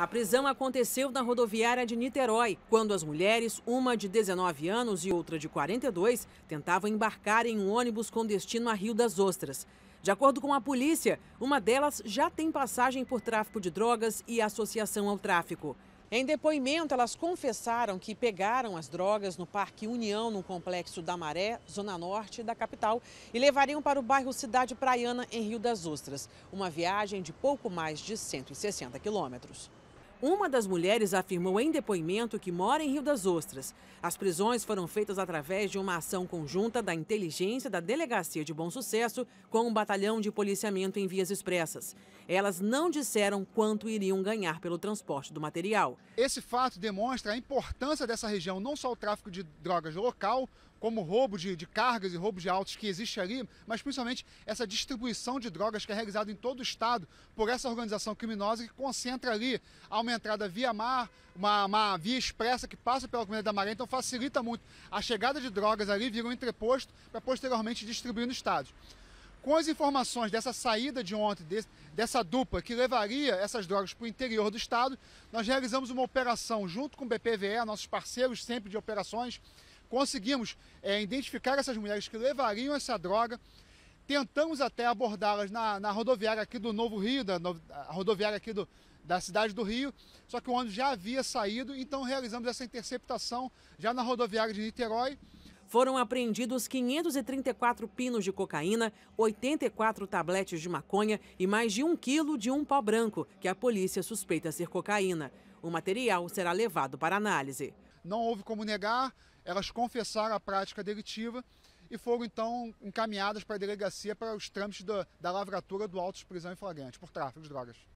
A prisão aconteceu na rodoviária de Niterói, quando as mulheres, uma de 19 anos e outra de 42, tentavam embarcar em um ônibus com destino a Rio das Ostras. De acordo com a polícia, uma delas já tem passagem por tráfico de drogas e associação ao tráfico. Em depoimento, elas confessaram que pegaram as drogas no Parque União, no complexo da Maré, zona norte da capital, e levariam para o bairro Cidade Praiana, em Rio das Ostras, uma viagem de pouco mais de 160 quilômetros. Uma das mulheres afirmou em depoimento que mora em Rio das Ostras. As prisões foram feitas através de uma ação conjunta da inteligência da Delegacia de Bom Sucesso com um batalhão de policiamento em vias expressas. Elas não disseram quanto iriam ganhar pelo transporte do material. Esse fato demonstra a importância dessa região, não só o tráfico de drogas local, como roubo de, de cargas e roubo de autos que existe ali, mas principalmente essa distribuição de drogas que é realizada em todo o estado por essa organização criminosa que concentra ali há uma entrada via mar, uma, uma via expressa que passa pela comunidade da Maré, então facilita muito a chegada de drogas ali, vira um entreposto para posteriormente distribuir no estado com as informações dessa saída de ontem, desse, dessa dupla que levaria essas drogas para o interior do estado, nós realizamos uma operação junto com o BPVE, nossos parceiros sempre de operações, conseguimos é, identificar essas mulheres que levariam essa droga. Tentamos até abordá-las na, na, rodoviária aqui do Novo Rio, da no, rodoviária aqui do, da cidade do Rio, só que o ônibus já havia saído, então realizamos essa interceptação já na rodoviária de Niterói. Foram apreendidos 534 pinos de cocaína, 84 tabletes de maconha e mais de um quilo de um pó branco, que a polícia suspeita ser cocaína. O material será levado para análise. Não houve como negar, elas confessaram a prática delitiva e foram então encaminhadas para a delegacia para os trâmites da, da lavratura do auto de prisão em flagrante por tráfico de drogas.